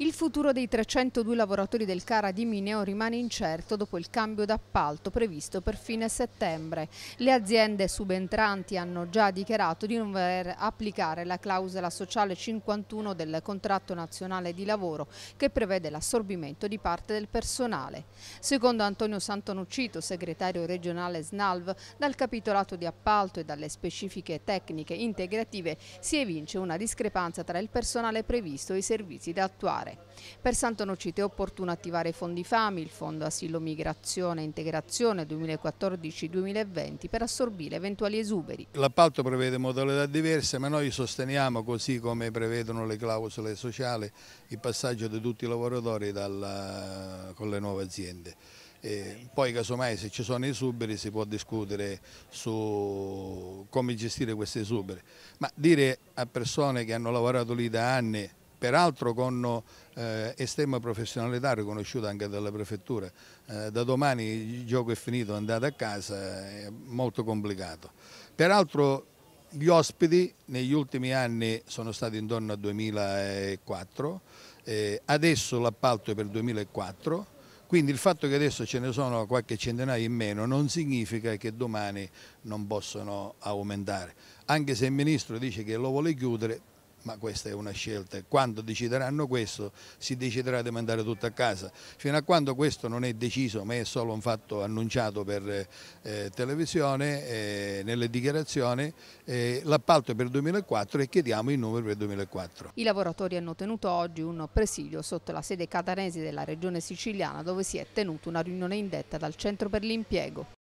Il futuro dei 302 lavoratori del Cara di Mineo rimane incerto dopo il cambio d'appalto previsto per fine settembre. Le aziende subentranti hanno già dichiarato di non voler applicare la clausola sociale 51 del contratto nazionale di lavoro che prevede l'assorbimento di parte del personale. Secondo Antonio Santonucito, segretario regionale SNALV, dal capitolato di appalto e dalle specifiche tecniche integrative si evince una discrepanza tra il personale previsto e i servizi da attuare fare. Per Santonocite è opportuno attivare i fondi FAMI, il Fondo Asilo Migrazione e Integrazione 2014-2020 per assorbire eventuali esuberi. L'appalto prevede modalità diverse ma noi sosteniamo così come prevedono le clausole sociali il passaggio di tutti i lavoratori dalla, con le nuove aziende. E poi casomai se ci sono esuberi si può discutere su come gestire questi esuberi, ma dire a persone che hanno lavorato lì da anni peraltro con eh, estrema professionalità riconosciuta anche dalla prefettura. Eh, da domani il gioco è finito, andate a casa, è molto complicato. Peraltro gli ospiti negli ultimi anni sono stati intorno al 2004, eh, adesso l'appalto è per 2004, quindi il fatto che adesso ce ne sono qualche centinaio in meno non significa che domani non possono aumentare. Anche se il Ministro dice che lo vuole chiudere, ma questa è una scelta. e Quando decideranno questo si deciderà di mandare tutto a casa. Fino a quando questo non è deciso ma è solo un fatto annunciato per eh, televisione, eh, nelle dichiarazioni, eh, l'appalto è per 2004 e chiediamo il numero per 2004. I lavoratori hanno tenuto oggi un presidio sotto la sede catanese della regione siciliana dove si è tenuta una riunione indetta dal Centro per l'Impiego.